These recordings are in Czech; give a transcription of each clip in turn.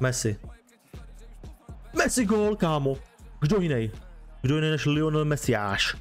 Messi. Messi gol, kámo. Kdo jiný? Kdo jiný než Lionel Messiáš?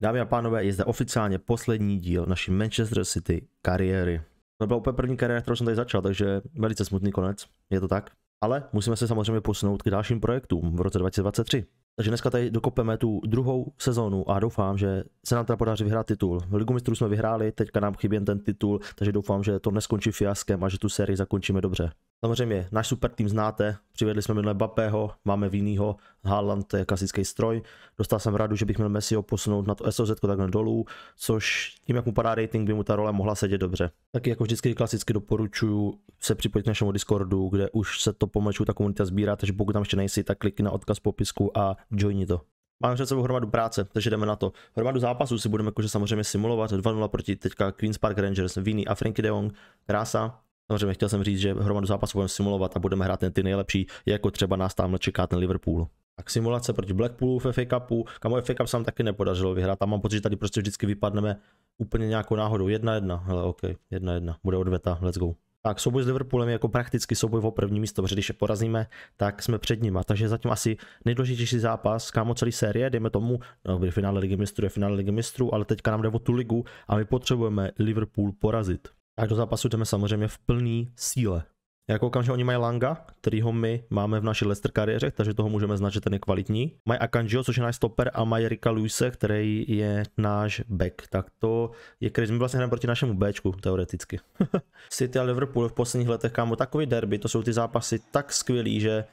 Dámy a pánové, je zde oficiálně poslední díl naší Manchester City kariéry. To byla úplně první kariéra, kterou jsem tady začal, takže velice smutný konec, je to tak. Ale musíme se samozřejmě posunout k dalším projektům v roce 2023. Takže dneska tady dokopeme tu druhou sezónu a doufám, že se nám teda podaří vyhrát titul. Ligu mistrů jsme vyhráli, teďka nám chybí ten titul, takže doufám, že to neskončí fiaskem a že tu sérii zakončíme dobře. Samozřejmě náš super tým znáte, přivedli jsme minule Bapého, máme Vinýho, Haaland, to je klasický stroj. Dostal jsem radu, že bych měl Messiho posunout na to SOZ takhle dolů, což tím, jak mu padá rating, by mu ta role mohla sedět dobře. Taky jako vždycky klasicky doporučuju se připojit k našemu Discordu, kde už se to pomlču ta komunita sbírá, takže pokud tam ještě nejsi, tak klikni na odkaz v popisku a joini to. Máme před sebou hromadu práce, takže jdeme na to. Hromadu zápasů si budeme jakože samozřejmě simulovat. 2-0 proti teďka Queen's Park Rangers, Vini a Frankie de Jong. Krása, Samozřejmě chtěl jsem říct, že hromadu zápasů budeme simulovat a budeme hrát ty nejlepší, jako třeba nás tam čeká ten Liverpool. Tak simulace proti Blackpoolu v FA Cupu, kam FA Cup se nám taky nepodařilo vyhrát, tam mám pocit, že tady prostě vždycky vypadneme úplně nějakou náhodou. 1-1, hele ok, 1-1, bude odveta, let's go. Tak souboj s Liverpoolem je jako prakticky souboj o první místo, protože když je porazíme, tak jsme před nima. Takže zatím asi nejdůležitější zápas, kámo celý série, dejme tomu, no, finále ligy mistrů je finále ligy mistrů, ale teďka nám jde o tu ligu a my potřebujeme Liverpool porazit. Tak do zápasu jdeme samozřejmě v plný síle. Já koukám, že oni mají Langa, kterýho my máme v naší Leicester kariéře, takže toho můžeme znát, že ten je kvalitní. Mají Akanjiho, což je náš stoper, a mají Rika Luise, který je náš back. Tak to je crazy. My vlastně hrajeme proti našemu Bčku, teoreticky. City a Liverpool v posledních letech, kámo, takový derby, to jsou ty zápasy tak skvělý, že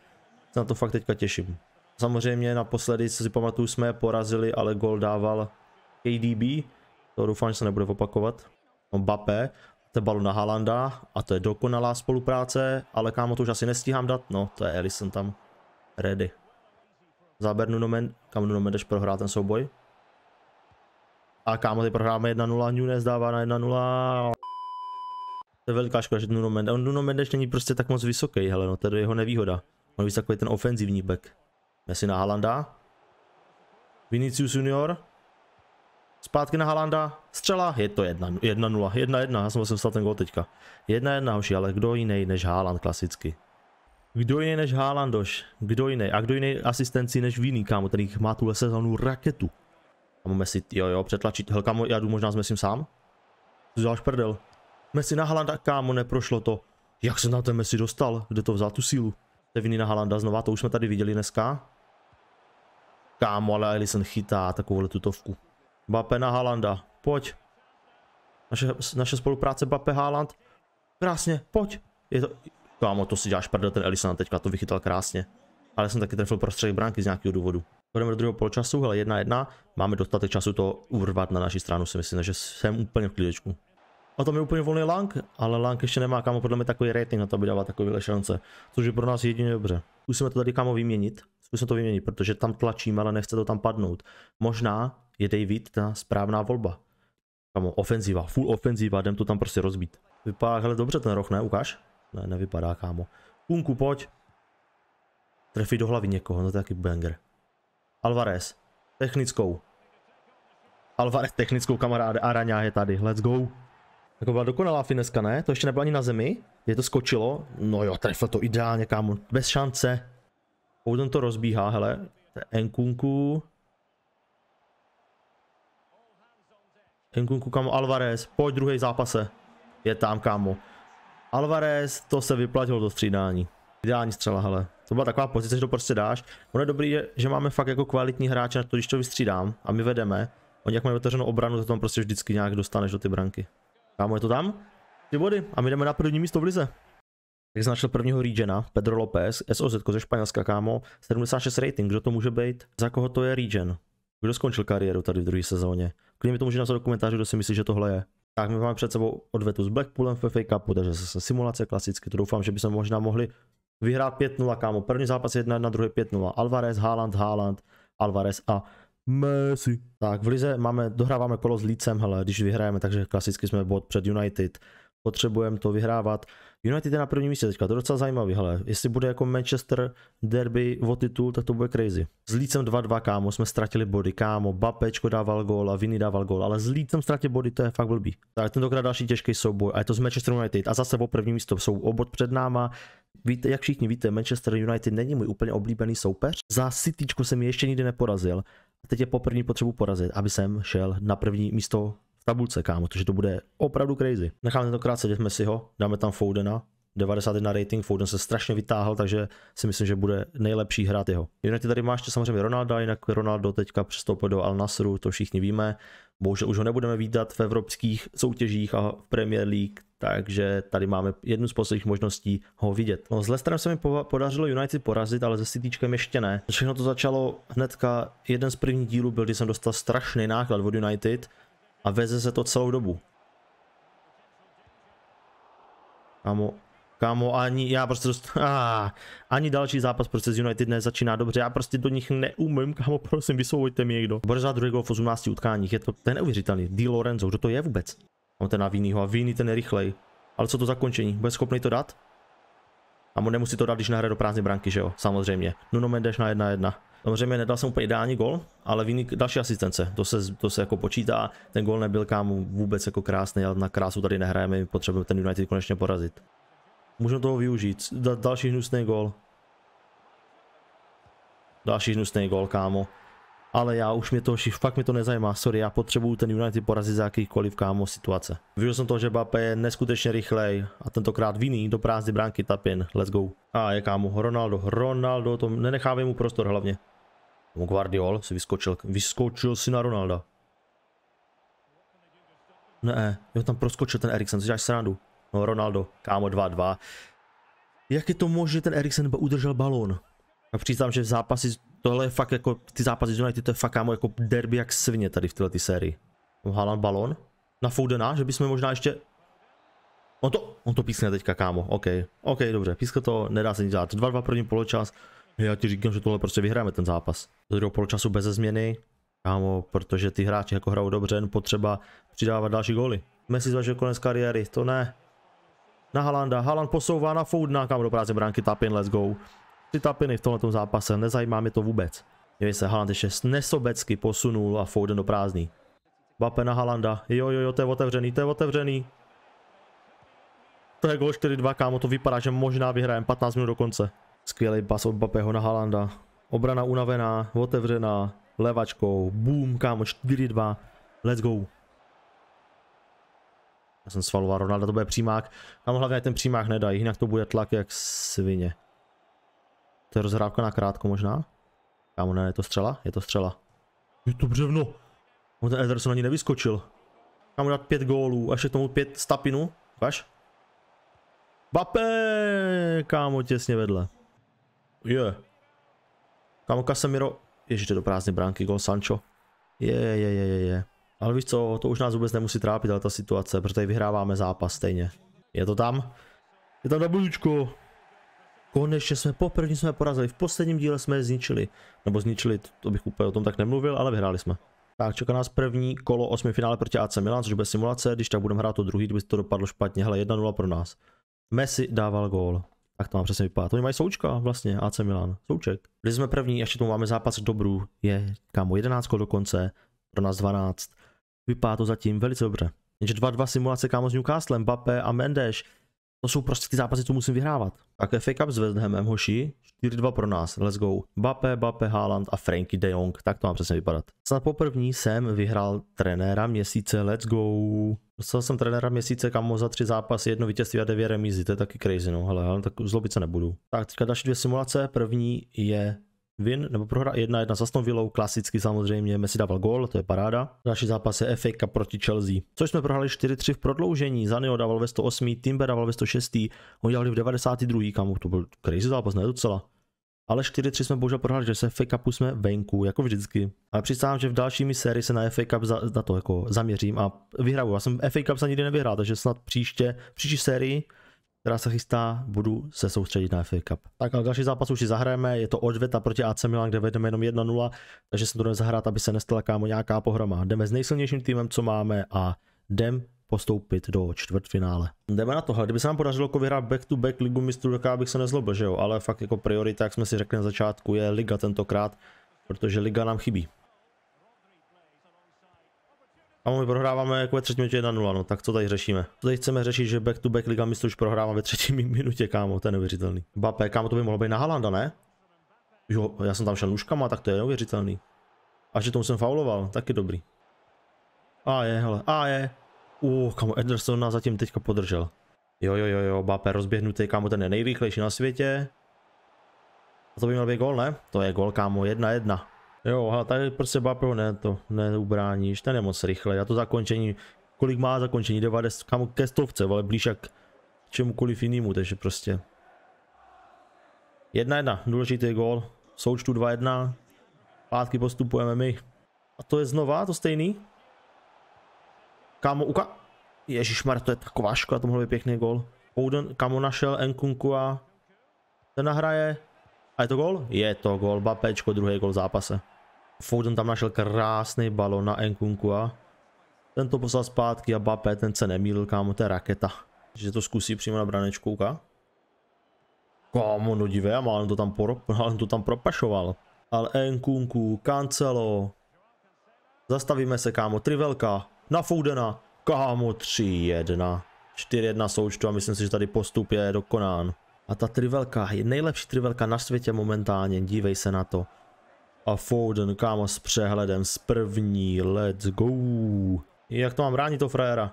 se na to fakt teďka těším. Samozřejmě naposledy, co si pamatuju, jsme je porazili, ale gol dával KDB. To doufám, že se nebude opakovat. No, Bape. Tebalu na Halanda a to je dokonalá spolupráce, ale kámo to už asi nestíhám dát, no to je Ellison tam, ready. Záber Nunomen, kam Nunomen jdeš prohrál ten souboj. A kámo ty prohráme 1-0, Nunes dává na 1-0. To je velká škoda, že Nuno Mendes, on Nuno Mendes není prostě tak moc vysoký, hele no, to je jeho nevýhoda. On je takový ten ofenzivní back. Messi na Halanda. Vinicius Junior. Zpátky na Halanda, střela, je to 1-0, 1-1, já jsem musel vlastně vstát ten gol teďka. 1-1 hoši, ale kdo jiný než Haaland klasicky. Kdo jiný než Haalandoš, kdo jiný, a kdo jiný asistenci než Vini, kámo, ten má tuhle sezónu raketu. A si, jo jo, přetlačit, hele kámo, já jdu možná s Messim sám? Co děláš prdel? Messi na Halanda, kámo, neprošlo to. Jak se na ten Messi dostal, kde to vzal tu sílu? To viny na Halanda znova, to už jsme tady viděli dneska. Kámo, ale Alison chytá takovouhle tutovku. Bape na Halanda. Pojď. Naše, naše spolupráce Bape Haaland. Krásně, pojď. Je to... Kámo, to si děláš prdel, ten Elisan teďka to vychytal krásně. Ale jsem taky trefil prostředek bránky z nějakého důvodu. Půjdeme do druhého poločasu, hele jedna jedna, Máme dostatek času to urvat na naší stranu, si myslím, že jsem úplně v klidečku. A tam je úplně volný Lang, ale Lang ještě nemá kámo podle mě takový rating na to, aby dával takovéhle šance, což je pro nás jedině dobře. Musíme to tady kámo vyměnit, zkusíme to vyměnit, protože tam tlačíme, ale nechce to tam padnout. Možná je David ta správná volba. Kamo, ofenziva, full ofenziva, jdem to tam prostě rozbít. Vypadá, hele, dobře ten roh, ne? Ukáž? Ne, nevypadá, kámo. Kunku, pojď. Trefí do hlavy někoho, no to je taky banger. Alvarez, technickou. Alvarez technickou kamaráde, Araňa je tady, let's go. Jako byla dokonalá fineska, ne? To ještě nebylo ani na zemi. Je to skočilo. No jo, trefil to ideálně, kámo. Bez šance. Ouden to rozbíhá, hele. Enkunku. Nkunku kamo Alvarez, pojď druhý zápase. Je tam kamo. Alvarez, to se vyplatilo do střídání. Ideální střela, hele. To byla taková pozice, že to prostě dáš. Ono je dobrý, že máme fakt jako kvalitní hráče, na to, když to vystřídám a my vedeme. Oni jak mají otevřenou obranu, to tam prostě vždycky nějak dostaneš do ty branky. Kámo, je to tam? Ty body a my jdeme na první místo v lize. Jak značil prvního Regena, Pedro López, SOZ ze Španělska, kámo, 76 rating, kdo to může být, za koho to je Regen? Kdo skončil kariéru tady v druhé sezóně? Klidně mi to může napsat do komentářů, kdo si myslí, že tohle je. Tak my máme před sebou odvetu s Blackpoolem v FA Cupu, takže zase simulace klasicky, to doufám, že bychom možná mohli vyhrát 5-0, kámo. První zápas 1 na druhý 5-0. Alvarez, Haaland, Haaland, Alvarez a Messi. Tak v Lize máme, dohráváme kolo s Lícem, hele, když vyhrajeme, takže klasicky jsme bod před United potřebujeme to vyhrávat. United je na prvním místě teďka, to je docela zajímavý, hele. Jestli bude jako Manchester derby o titul, tak to bude crazy. S Lícem 2-2, kámo, jsme ztratili body, kámo, Bapečko dával gól a Vinny dával gól, ale s Lícem ztratit body, to je fakt blbý. Tak tentokrát další těžký souboj a je to z Manchester United a zase o první místo jsou obod před náma. Víte, jak všichni víte, Manchester United není můj úplně oblíbený soupeř. Za Cityčko jsem ještě nikdy neporazil. A teď je po první potřebu porazit, aby jsem šel na první místo tabulce, kámo, protože to bude opravdu crazy. Necháme to jdeme si ho, dáme tam Foudena, 91 rating, Foden se strašně vytáhl, takže si myslím, že bude nejlepší hrát jeho. Jinak tady máš ještě samozřejmě Ronalda, jinak Ronaldo teďka přestoupil do Al Nasru, to všichni víme. Bohužel už ho nebudeme vídat v evropských soutěžích a v Premier League, takže tady máme jednu z posledních možností ho vidět. No, s Leicesterem se mi podařilo United porazit, ale se Cityčkem ještě ne. Všechno to začalo hnedka, jeden z prvních dílů byl, kdy jsem dostal strašný náklad od United, a veze se to celou dobu. Kámo, kámo, ani já prostě dost, ah, ani další zápas prostě z United nezačíná dobře, já prostě do nich neumím, kámo, prosím, vysouvojte mi někdo. za druhý gol v 18 utkáních, je to, ten je neuvěřitelný, Di Lorenzo, kdo to je vůbec? On ten na Vínýho a Víny ten je rychlej. Ale co to zakončení, bude schopný to dát? A mu nemusí to dát, když nahraje do prázdné branky, že jo, samozřejmě. Nuno Mendes na 1-1. Samozřejmě nedal jsem úplně ideální gol, ale výnik, další asistence, to se, to se jako počítá. Ten gol nebyl kámo vůbec jako krásný, ale na krásu tady nehrajeme, my potřebujeme ten United konečně porazit. Můžeme toho využít, da, další hnusný gol. Další hnusný gol, kámo ale já už mě to, fakt mě to nezajímá, sorry, já potřebuju ten United porazit za jakýkoliv kámo situace. Využil jsem to, že Bape je neskutečně rychlej a tentokrát viní do prázdy bránky Tapin, let's go. A je kámo, Ronaldo, Ronaldo, to nenechávej mu prostor hlavně. Guardiol si vyskočil, vyskočil si na Ronalda. Ne, jo tam proskočil ten Eriksen, se srandu. No Ronaldo, kámo 2-2. Jak je to možné, že ten Eriksen udržel balón? A přiznám, že v zápasy tohle je fakt jako, ty zápasy z United, to je fakt kámo jako derby jak svině tady v této ty sérii. Halan balon na Foudena, že bychom možná ještě... On to, on to pískne teďka, kámo, OK, OK, dobře, píska to, nedá se nic dělat, 2-2 první poločas, já ti říkám, že tohle prostě vyhráme ten zápas. Do druhého poločasu bez změny, kámo, protože ty hráči jako hrajou dobře, jen potřeba přidávat další góly. Messi zvažil konec kariéry, to ne. Na Halanda, Halan posouvá na Foudna, kámo, do práce bránky, tapin, let's go. Tři tapiny v tomto zápase, nezajímá mě to vůbec. Měli se Haaland ještě nesobecky posunul a Foden do prázdný. Bape na Halanda, jo jo jo, to je otevřený, to je otevřený. To je gol 4-2, kámo, to vypadá, že možná vyhrajeme 15 minut do konce. Skvělý pas od Bapeho na Halanda. Obrana unavená, otevřená, levačkou, boom, kámo, 4-2, let's go. Já jsem svaloval Ronaldo, to bude přímák. Tam hlavně ten přímák nedají, jinak to bude tlak jak svině. To je rozhrávka na krátko možná? Kámo, ne, je to střela? Je to střela. Je to břevno. On ten Ederson ani nevyskočil. Kámo dát pět gólů, až je tomu pět stapinu. Váš? Bape, kámo, těsně vedle. Je. Yeah. Kámo Casemiro, ježiš, jde do prázdné bránky, gol Sancho. Je, je, je, je, je. Ale víš co, to už nás vůbec nemusí trápit, ale ta situace, protože tady vyhráváme zápas stejně. Je to tam? Je tam na Konečně jsme poprvé jsme porazili, v posledním díle jsme je zničili. Nebo zničili, to bych úplně o tom tak nemluvil, ale vyhráli jsme. Tak čeká nás první kolo osmi finále proti AC Milan, což bude simulace, když tak budeme hrát to druhý, kdyby to dopadlo špatně, hele 1-0 pro nás. Messi dával gól. Tak to má přesně vypadat. Oni mají součka vlastně, AC Milan, souček. Byli jsme první, ještě tu máme zápas dobrů, je kámo 11 kolo dokonce, pro nás 12. Vypadá to zatím velice dobře. Jenže 2-2 simulace kámo s Newcastlem, Bape a Mendes. To jsou prostě ty zápasy, co musím vyhrávat. Tak FA Cup s West Hamem, hoši, 4-2 pro nás, let's go. Bape, Bape, Haaland a Frankie de Jong, tak to má přesně vypadat. Snad poprvní jsem vyhrál trenéra měsíce, let's go. Dostal jsem trenéra měsíce kamo za tři zápasy, jedno vítězství a devět remízy, to je taky crazy no, hele, ale tak zlobit se nebudu. Tak teďka další dvě simulace, první je win, nebo prohra 1-1 s Aston Villou, klasicky samozřejmě, Messi dával gól, to je paráda. Další zápas je FA Cup proti Chelsea, což jsme prohrali 4-3 v prodloužení, Zanio dával ve 108, Timber dával ve 106, oni dali v 92, kamu, to byl crazy zápas, ne docela. Ale 4-3 jsme bohužel prohráli, že se FA Cupu jsme venku, jako vždycky. Ale přistávám, že v další mi sérii se na FA Cup za, na to jako zaměřím a vyhraju. Já jsem FA Cup za nikdy nevyhrál, takže snad příště, příští sérii která se chystá, budu se soustředit na FA Cup. Tak ale další zápas už si zahrajeme, je to odveta proti AC Milan, kde vedeme jenom 1-0, takže se to jdeme zahrát, aby se nestala kámo nějaká pohroma. Jdeme s nejsilnějším týmem, co máme a jdem postoupit do čtvrtfinále. Jdeme na tohle, kdyby se nám podařilo jako vyhrát back to back ligu mistrů, tak bych se nezlobil, že jo, ale fakt jako priorita, jak jsme si řekli na začátku, je liga tentokrát, protože liga nám chybí. A my prohráváme jako ve třetí minutě 1-0, no tak co tady řešíme? Co tady chceme řešit, že back to back Liga mistrů už prohrává ve třetí minutě, kámo, to je neuvěřitelný. Bape, kámo, to by mohlo být na Halanda, ne? Jo, já jsem tam šel nůžkama, tak to je neuvěřitelný. A že tomu jsem fauloval, tak je dobrý. A je, hele, a je. Uh, kámo, Ederson nás zatím teďka podržel. Jo, jo, jo, jo, Bape rozběhnutý, kámo, ten je nejrychlejší na světě. A to by měl být gol, ne? To je gol, kámo, 1-1. Jo, a tady prostě Bapro ne, to neubráníš, ten je moc rychle. Já to zakončení, kolik má zakončení, 90, kam ke stovce, ale blíž jak čemukoliv jinému, takže prostě. 1-1, důležitý gol, součtu 2-1, pátky postupujeme my. A to je znova, to stejný? Kamo, uka... Mar, to je taková škoda, to mohl být pěkný gol. kamo našel Nkunku a ten nahraje a je to gol? Je to gol, Bapečko, druhý gol v zápase. Foden tam našel krásný balon na a Ten to poslal zpátky a Bape, ten se nemýlil, kámo, to je raketa. Že to zkusí přímo na branečku, ka? Kámo, no divé, a málem to tam, pro, málem to tam propašoval. Ale Enkunku, Cancelo. Zastavíme se, kámo, Trivelka, na Foudena. Kámo, 3-1. 4-1 součtu a myslím si, že tady postup je dokonán. A ta trivelka je nejlepší trivelka na světě momentálně, dívej se na to. A Foden, kámo, s přehledem, z první, let's go. Jak to mám ránit to frajera?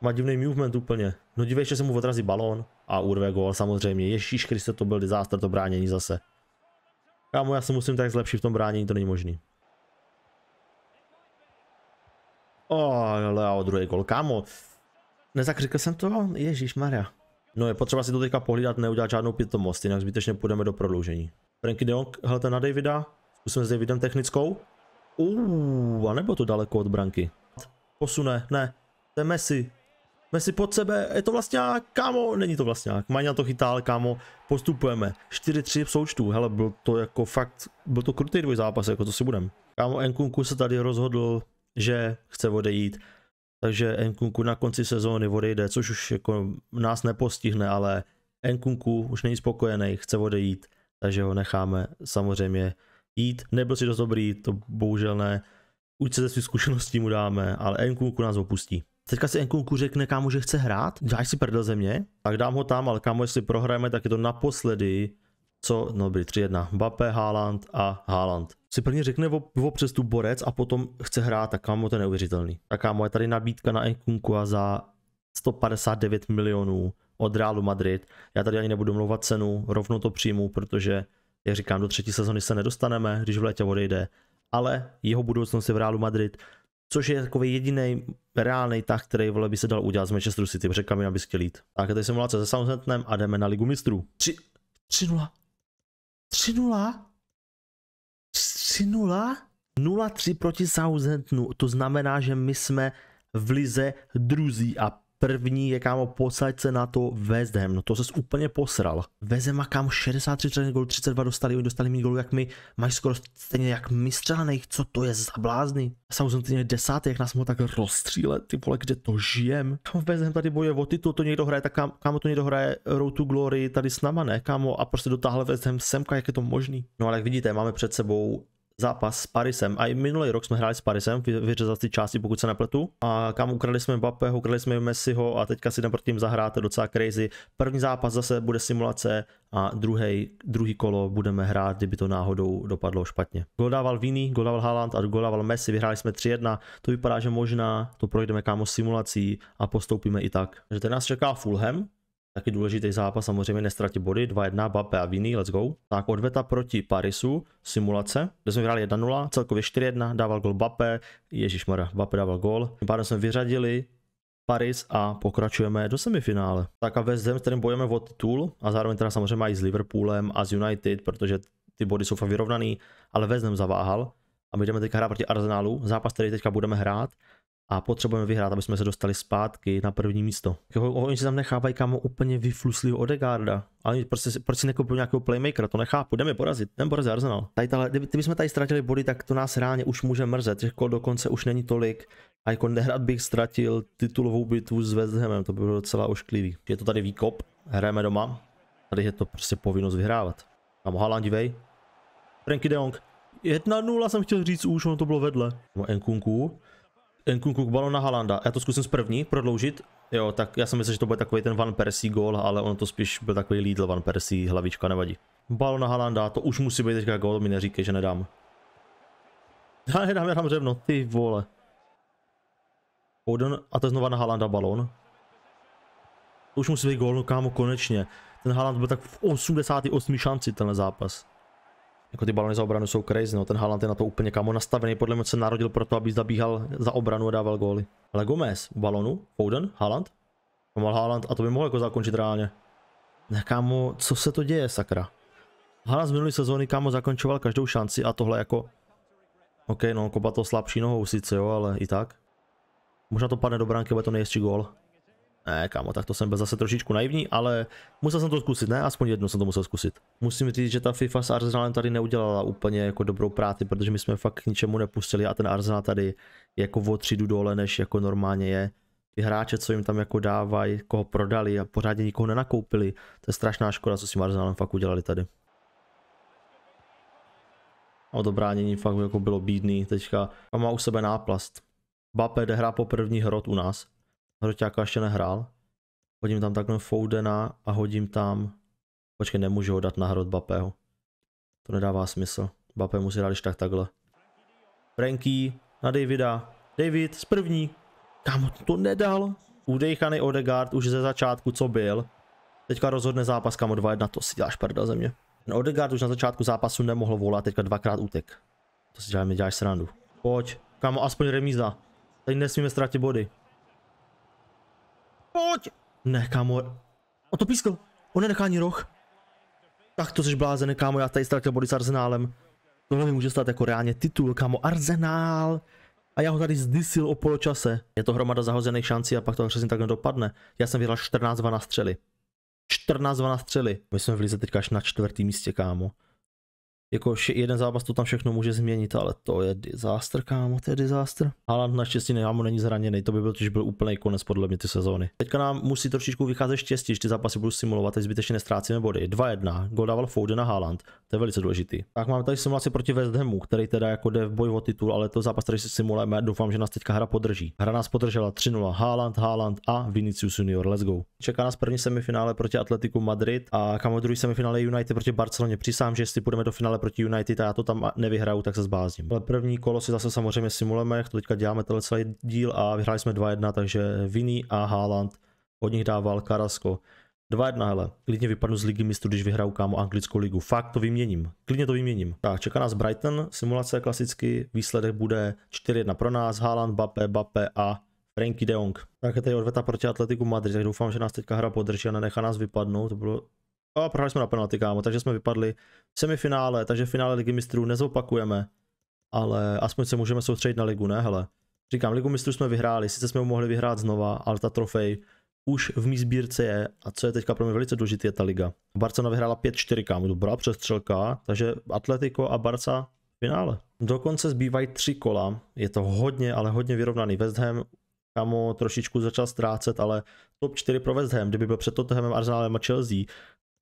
Má divný movement úplně. No dívej, že se mu odrazí balón a urve gol samozřejmě. Ježíš Kriste, to byl disaster to bránění zase. Kámo, já se musím tak zlepšit v tom bránění, to není možný. Oh, Leo, druhý gol, kámo. Nezakřikl jsem to? Ježíš Maria. No je potřeba si to teďka pohlídat, neudělat žádnou pitomost, jinak zbytečně půjdeme do prodloužení. Franky Deong, hlelte na Davida, zkusíme s Davidem technickou. Uuu, a nebo to daleko od branky. Posune, ne, to je Messi. Messi pod sebe, je to vlastně kámo, není to vlastně. Maňa to chytá, ale kámo, postupujeme. 4-3 v součtu, hele, byl to jako fakt, byl to krutý dvoj zápas, jako to si budem. Kámo, Enkunku se tady rozhodl, že chce odejít takže Nkunku na konci sezóny odejde, což už jako nás nepostihne, ale Nkunku už není spokojený, chce odejít, takže ho necháme samozřejmě jít. Nebyl si dost dobrý, to bohužel ne. Už se ze svých zkušeností mu dáme, ale Nkunku nás opustí. Teďka si Nkunku řekne, kámo, že chce hrát, dáš si prdel země, tak dám ho tam, ale kámo, jestli prohrajeme, tak je to naposledy, co, no byly 3-1, Mbappé, Haaland a Haaland. Si prvně řekne o, o přestu borec a potom chce hrát, tak kámo to je neuvěřitelný. Tak kámo je tady nabídka na Enkunku a za 159 milionů od Realu Madrid. Já tady ani nebudu mluvat cenu, rovnou to přijmu, protože jak říkám, do třetí sezony se nedostaneme, když v létě odejde, ale jeho budoucnost je v Realu Madrid, což je takový jediný reálný tah, který vole by se dal udělat z Manchester City, řekl kam jinak by chtěl jít. Tak tady simulace se Southamptonem a jdeme na Ligu mistrů. 3, 3 0 3-0? 0-3 proti Southamptonu, to znamená, že my jsme v lize druzí a První je kámo, posaď se na to West Ham, no to ses úplně posral. West Ham má kámo 63 gólů, 32 dostali, oni dostali méně gólů jak my, máš skoro stejně jak my co to je za blázny. Southampton je desátý, jak nás mohl tak rozstřílet, ty vole, kde to žijem. Kámo, West Ham tady boje o titul, to někdo hraje, tak kámo, kámo to někdo hraje Road to Glory tady s náma, ne kámo, a prostě dotáhl West Ham semka, jak je to možný. No ale jak vidíte, máme před sebou zápas s Parisem. A i minulý rok jsme hráli s Parisem v vyřezací části, pokud se nepletu. A kam ukradli jsme Mbappého, ukradli jsme Messiho a teďka si tam proti tím zahráte docela crazy. První zápas zase bude simulace a druhý, druhý kolo budeme hrát, kdyby to náhodou dopadlo špatně. Gol dával Vini, gol dával Haaland a gol dával Messi, vyhráli jsme 3-1. To vypadá, že možná to projdeme kámo simulací a postoupíme i tak. Takže ten nás čeká Fulham, Taky důležitý zápas, samozřejmě nestratit body, 2-1, Bape a Vini, let's go. Tak odveta proti Parisu, simulace, kde jsme hráli 1-0, celkově 4-1, dával gol Bape, ježišmarja, Bape dával gol. Tím pádem jsme vyřadili Paris a pokračujeme do semifinále. Tak a ve zem, kterým bojujeme o titul a zároveň teda samozřejmě mají s Liverpoolem a s United, protože ty body jsou fakt vyrovnaný, ale ve zem zaváhal a my jdeme teďka hrát proti Arsenalu, zápas, který teďka budeme hrát a potřebujeme vyhrát, aby jsme se dostali zpátky na první místo. Jako, oni se tam nechávají kámo úplně vyfluslýho Odegarda. Ale proč prostě si, proč si nekoupil nějakého playmakera, to nechápu, jdeme porazit, jdeme porazit Arsenal. Tady, tady, kdyby, kdyby, jsme tady ztratili body, tak to nás reálně už může mrzet, jako dokonce už není tolik. A jako nehrad bych ztratil titulovou bitvu s West Hamem, to by bylo docela ošklivý. Je to tady výkop, hrajeme doma, tady je to prostě povinnost vyhrávat. Tam Haaland, dívej. Frenkie de Jong. 1-0 jsem chtěl říct už, ono to bylo vedle. Enkunku. Nkunku balon na Halanda. Já to zkusím z první prodloužit. Jo, tak já jsem myslel, že to bude takový ten Van Persie gol, ale ono to spíš byl takový Lidl Van Persie, hlavička nevadí. Balon na Halanda, to už musí být teďka gol, mi neříkej, že nedám. Já nedám, já dám řevno, ty vole. Foden a to znova na Halanda balon. To už musí být gol, no kámo, konečně. Ten Haland byl tak v 88. šanci tenhle zápas jako ty balony za obranu jsou crazy, no ten Haaland je na to úplně kamo nastavený, podle mě se narodil to, aby zabíhal za obranu a dával góly. Ale Gomez u balonu, Foden, Haaland, pomal Haaland a to by mohl jako zakončit reálně. Ne, kámo, co se to děje, sakra? Haaland z minulý sezóny, kámo, zakončoval každou šanci a tohle jako... OK, no, kopa to slabší nohou sice, jo, ale i tak. Možná to padne do bránky, bude to nejistší gól. Ne, kámo, tak to jsem byl zase trošičku naivní, ale musel jsem to zkusit, ne? Aspoň jednou jsem to musel zkusit. Musím říct, že ta FIFA s Arsenalem tady neudělala úplně jako dobrou práci, protože my jsme fakt k ničemu nepustili a ten Arsenal tady jako o třídu dole, než jako normálně je. Ty hráče, co jim tam jako dávají, koho prodali a pořádně nikoho nenakoupili. To je strašná škoda, co s tím Arsenalem fakt udělali tady. A to fakt jako bylo bídný teďka. A má u sebe náplast. Bape jde hra po první hrot u nás hroťáka ještě nehrál. Hodím tam takhle Foudena a hodím tam... Počkej, nemůžu ho dát na hrot Bapého. To nedává smysl. Bape musí dát tak takhle. Franky na Davida. David z první. Kámo, to nedal. Udejchaný Odegaard už ze začátku, co byl. Teďka rozhodne zápas, kámo 2-1, to si děláš prda země. Ten Odegaard už na začátku zápasu nemohl volat, teďka dvakrát útek. To si mi děláš srandu. Pojď, kámo, aspoň remíza. Teď nesmíme ztratit body. Pojď! Ne, kámo. O to pískl. On nenechá ani roh. Tak to jsi blázen, kámo, já tady ztratil body s Arzenálem. Tohle mi může stát jako reálně titul, kámo, Arzenál. A já ho tady zdysil o poločase. Je to hromada zahozených šancí a pak to přesně takhle dopadne. Já jsem vyhrál 14-2 na střely. 14-2 na střely. My jsme v Lize teďka až na čtvrtý místě, kámo jako jeden zápas to tam všechno může změnit, ale to je disaster, kámo, to je disaster. Haaland naštěstí kámo není zraněný, to by byl totiž byl úplný konec podle mě ty sezóny. Teďka nám musí trošičku vycházet štěstí, že ty zápasy budou simulovat, tak zbytečně nestrácíme body. 2-1, gol dával Foden na Haaland, to je velice důležitý. Tak máme tady simulaci proti West Hamu, který teda jako jde v boj o titul, ale to zápas, který si simulujeme, doufám, že nás teďka hra podrží. Hra nás podržela 3-0, Haaland, Haaland a Vinicius Junior, let's go. Čeká nás první semifinále proti Atletiku Madrid a kamo druhý semifinále United proti Barceloně. Přísám, že jestli půjdeme do finále proti United a já to tam nevyhraju, tak se zbázním. Ale první kolo si zase samozřejmě simulujeme, jak to teďka děláme tenhle celý díl a vyhráli jsme 2-1, takže Vinny a Haaland od nich dával Karasko. 2-1, hele, klidně vypadnu z ligy mistrů, když vyhraju kámo anglickou ligu. Fakt to vyměním, klidně to vyměním. Tak, čeká nás Brighton, simulace klasicky, výsledek bude 4-1 pro nás, Haaland, Bape, Bape a Frankie de Jong. Tak je tady odveta proti Atletiku Madrid, tak doufám, že nás teďka hra podrží a nenechá nás vypadnout, to bylo a prohráli jsme na penalty, kámo, takže jsme vypadli v semifinále, takže finále ligy mistrů nezopakujeme. Ale aspoň se můžeme soustředit na ligu, ne, hele. Říkám, ligu mistrů jsme vyhráli, sice jsme ho mohli vyhrát znova, ale ta trofej už v mý sbírce je a co je teďka pro mě velice důležité je ta liga. Barcelona vyhrála 5-4 kámo, dobrá přestřelka, takže Atletico a Barca v finále. Dokonce zbývají tři kola, je to hodně, ale hodně vyrovnaný. West Ham kámo trošičku začal ztrácet, ale top 4 pro West Ham, kdyby byl před Tottenhamem, Arsenalem a Chelsea,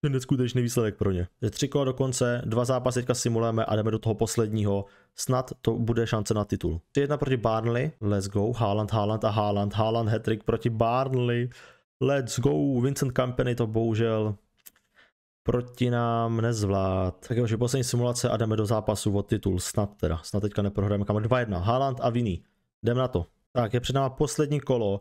je neskutečný výsledek pro ně. Je tři kola do konce, dva zápasy teďka simulujeme a jdeme do toho posledního. Snad to bude šance na titul. 3-1 proti Barnley, let's go. Haaland, Haaland a Haaland. Haaland hattrick proti Barnley. Let's go. Vincent Company to bohužel proti nám nezvlád. Tak jo, že poslední simulace a jdeme do zápasu o titul. Snad teda, snad teďka neprohrajeme kam 2-1. Haaland a Vinny, Jdem na to. Tak je před náma poslední kolo.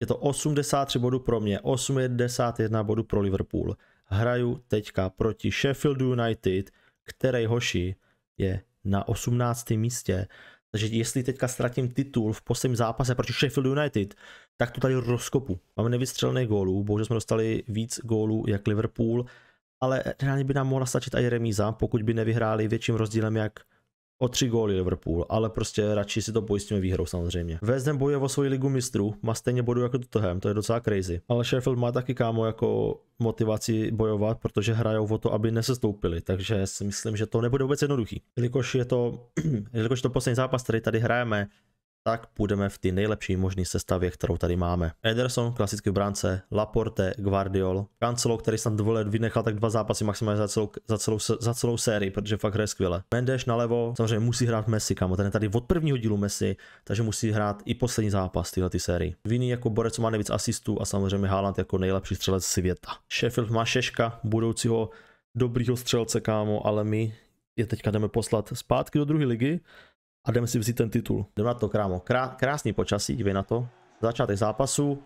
Je to 83 bodů pro mě, 81 bodů pro Liverpool hraju teďka proti Sheffield United, který hoši je na 18. místě. Takže jestli teďka ztratím titul v posledním zápase proti Sheffield United, tak to tady rozkopu. Máme nevystřelné gólů, bohužel jsme dostali víc gólů jak Liverpool, ale reálně by nám mohla stačit i remíza, pokud by nevyhráli větším rozdílem jak o tři góly Liverpool, ale prostě radši si to pojistíme výhrou samozřejmě. West Ham bojuje o svoji ligu mistrů, má stejně bodu jako Tottenham, to je docela crazy. Ale Sheffield má taky kámo jako motivaci bojovat, protože hrajou o to, aby nesestoupili, takže si myslím, že to nebude vůbec jednoduchý. Jelikož je to, jelikož to poslední zápas, který tady hrajeme, tak půjdeme v ty nejlepší možné sestavě, kterou tady máme. Ederson, klasický brance, Laporte, Guardiol, Cancelo, který snad dovolit vynechal tak dva zápasy maximálně za celou, za celou, za celou sérii, protože fakt hraje skvěle. Mendes nalevo, samozřejmě musí hrát Messi, kamo, ten je tady od prvního dílu Messi, takže musí hrát i poslední zápas tyhle ty sérii. Vini jako borec, co má nejvíc asistů a samozřejmě Haaland jako nejlepší střelec světa. Sheffield má šeška budoucího dobrýho střelce, kámo, ale my je teďka jdeme poslat zpátky do druhé ligy a jdeme si vzít ten titul. Jdeme na to, krámo. Krá, krásný počasí, dívej na to. Začátek zápasu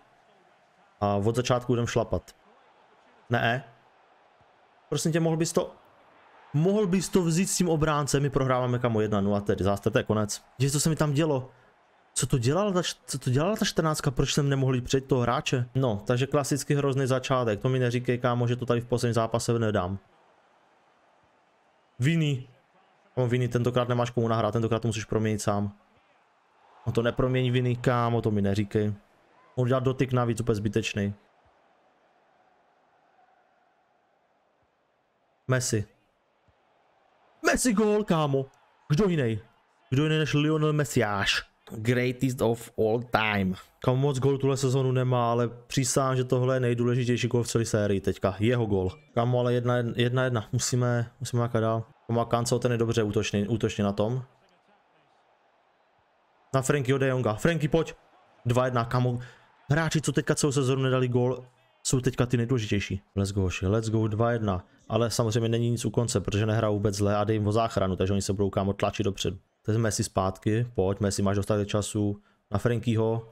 a od začátku jdem šlapat. Ne. Prosím tě, mohl bys to... Mohl bys to vzít s tím obráncem, my prohráváme kamo 1-0 tedy, zás to je konec. Dívej, co se mi tam dělo. Co to dělala ta, co to dělala ta 14, proč jsem nemohl jít před toho hráče? No, takže klasicky hrozný začátek, to mi neříkej kámo, že to tady v posledním zápase nedám. Viny, On viny tentokrát nemáš komu nahrát, tentokrát to musíš proměnit sám. On to nepromění viny, kámo, to mi neříkej. On dělá dotyk navíc úplně zbytečný. Messi. Messi gol, kámo. Kdo jiný? Kdo jiný než Lionel Messiáš? greatest of all time. Kam moc gol tuhle sezonu nemá, ale přísám, že tohle je nejdůležitější gol v celé sérii teďka. Jeho gol. Kamu ale jedna, jedna, jedna. Musíme, musíme jaká dál. Má Kancel, ten je dobře útočný, útočný na tom. Na Franky de Jonga. Franky, pojď. 2 jedna. kamu. Hráči, co teďka celou sezonu nedali gol, jsou teďka ty nejdůležitější. Let's go, let's go 2 jedna. Ale samozřejmě není nic u konce, protože nehrá vůbec zle a dej jim o záchranu, takže oni se budou kámo tlačit dopředu. Vezme si zpátky, pojď, Messi, máš dostatek času. Na Frankyho.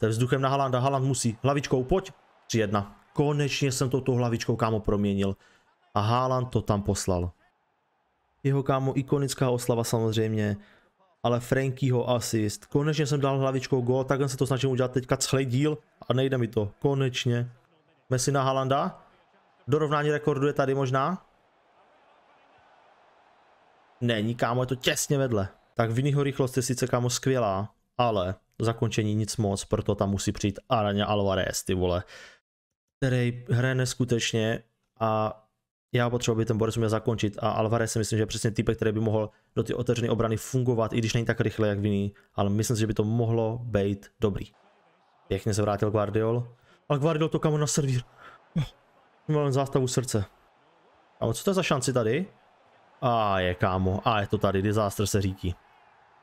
To je vzduchem na Halanda, Haland musí. Hlavičkou, pojď. 3-1. Konečně jsem to tou hlavičkou kámo proměnil. A Haland to tam poslal. Jeho kámo ikonická oslava samozřejmě. Ale Frankyho asist. Konečně jsem dal hlavičkou gol, takhle se to snažím udělat teďka celý díl. A nejde mi to. Konečně. Messi na Halanda. Dorovnání rekordu je tady možná. Není, kámo, je to těsně vedle. Tak Vinnyho rychlost je sice, kámo, skvělá, ale zakončení nic moc, proto tam musí přijít Araňa Alvarez, ty vole, který hraje neskutečně a já potřebuji, aby ten Boris měl zakončit a Alvarez si myslím, že je přesně typ, který by mohl do ty otevřené obrany fungovat, i když není tak rychle jak Vinny, ale myslím si, že by to mohlo být dobrý. Pěkně se vrátil Guardiol. Ale Guardiol to kamo na servír. Mám zástavu srdce. A co to je za šanci tady? A je kámo, a je to tady, disaster se řítí.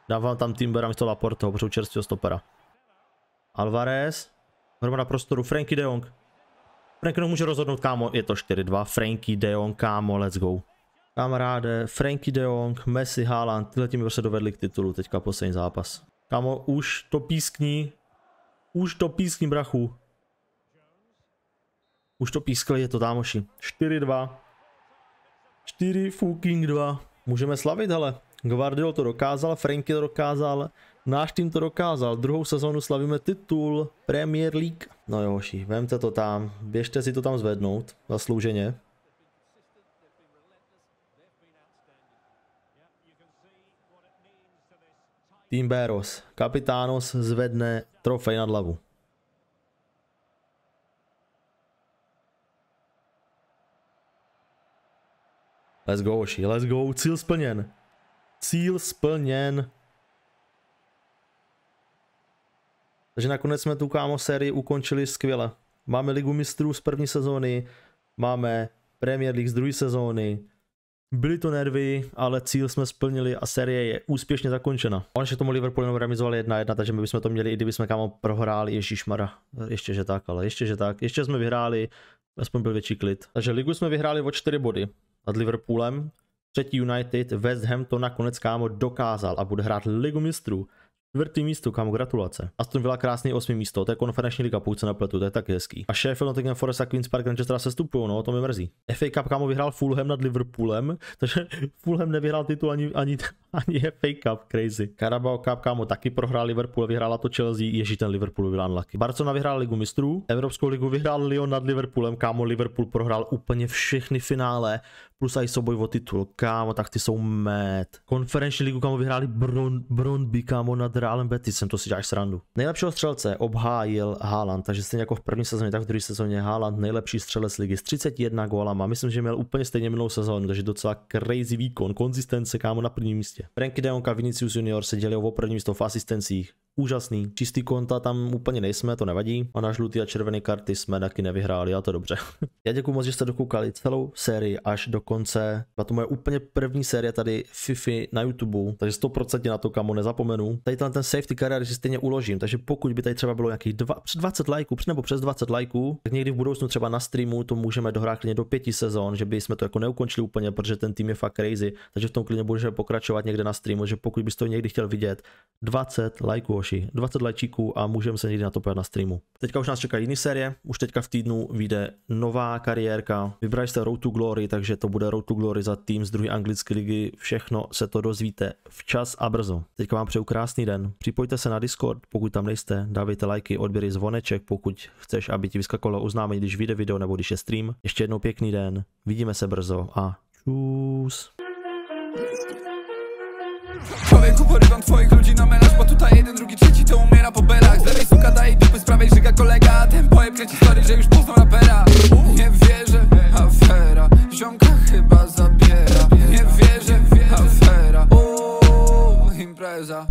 Dávám tam Timbera místo Laporte, ho čerstvého stopera. Alvarez, hromada prostoru, Frankie de Jong. Frankie může rozhodnout, kámo, je to 4-2, Frankie de Jong, kámo, let's go. Kamaráde, Frankie de Jong, Messi, Haaland, tyhle tím se prostě dovedli k titulu teďka poslední zápas. Kámo, už to pískní, už to pískní brachu. Už to pískli, je to támoši. 4-2, 4 fucking 2. Můžeme slavit, hele. Guardiol to dokázal, Franky to dokázal, náš tým to dokázal. Druhou sezónu slavíme titul Premier League. No hoši, vemte to tam, běžte si to tam zvednout, zaslouženě. Tým Beros, kapitános zvedne trofej nad hlavu. Let's go, oši, let's go, cíl splněn. Cíl splněn. Takže nakonec jsme tu kámo sérii ukončili skvěle. Máme ligu mistrů z první sezóny, máme Premier League z druhé sezóny. Byly to nervy, ale cíl jsme splnili a série je úspěšně zakončena. Ono se tomu Liverpoolu jenom remizoval 1-1, takže my bychom to měli, i kdyby jsme kámo prohráli, Ježíšmara. Ještě že tak, ale ještě že tak. Ještě jsme vyhráli, aspoň byl větší klid. Takže ligu jsme vyhráli o 4 body nad Liverpoolem. Třetí United, West Ham to nakonec kámo dokázal a bude hrát Ligu mistrů. Čtvrtý místo, kam gratulace. Aston Villa krásný osmý místo, to je konferenční liga, pokud se pletu, to je tak hezký. A Sheffield, Nottingham Forest a Queen's Park Manchester se stupují, no, to mi mrzí. FA Cup kámo vyhrál Fulham nad Liverpoolem, takže Fulham nevyhrál titul ani, ani, ani FA Cup, crazy. Carabao Cup kámo taky prohrál Liverpool, vyhrála to Chelsea, ježí ten Liverpool byl unlucky. Barcelona vyhrál ligu mistrů, Evropskou ligu vyhrál Lyon nad Liverpoolem, kámo Liverpool prohrál úplně všechny finále, plus aj souboj o titul, kámo, tak ty jsou mad. Konferenční ligu, kámo, vyhráli Bron, Bronby, kámo, nad Realem Betisem, to si děláš srandu. Nejlepšího střelce obhájil Haaland, takže stejně jako v první sezóně, tak v druhé sezóně Haaland nejlepší střelec ligy s 31 gólama. Myslím, že měl úplně stejně minulou sezónu, takže docela crazy výkon, konzistence, kámo, na prvním místě. Franky Deonka, Vinicius Junior se dělil o první místo v asistencích, úžasný. Čistý konta tam úplně nejsme, to nevadí. A na žlutý a červený karty jsme taky nevyhráli a to dobře. Já děkuji moc, že jste dokoukali celou sérii až do konce. Byla to moje úplně první série tady FIFA na YouTube, takže 100% na to kamo nezapomenu. Tady ten, ten safety kariér si stejně uložím, takže pokud by tady třeba bylo nějakých 20 lajků, nebo přes 20 lajků, tak někdy v budoucnu třeba na streamu to můžeme dohrát klidně do pěti sezon, že by jsme to jako neukončili úplně, protože ten tým je fakt crazy, takže v tom klidně budeme pokračovat někde na streamu, že pokud byste to někdy chtěl vidět, 20 lajků koši. 20 lajčíků a můžeme se někdy na to pojat na streamu. Teďka už nás čeká jiný série, už teďka v týdnu vyjde nová kariérka. Vybrali jste Road to Glory, takže to bude Road to Glory za tým z druhé anglické ligy. Všechno se to dozvíte včas a brzo. Teďka vám přeju krásný den. Připojte se na Discord, pokud tam nejste, dávejte lajky, odběry, zvoneček, pokud chceš, aby ti vyskakovalo uznámení, když vyjde video nebo když je stream. Ještě jednou pěkný den, vidíme se brzo a čus. ręku Porywam twoich ludzi na melarz Bo tutaj jeden, drugi, trzeci to umiera po belach Z lewej suka daje dupy, z prawej żyga kolega Ten pojeb kręci story, że już poznał rapera Nie wierzę, afera Ziomka chyba zabiera Nie wierzę, afera Uuu, impreza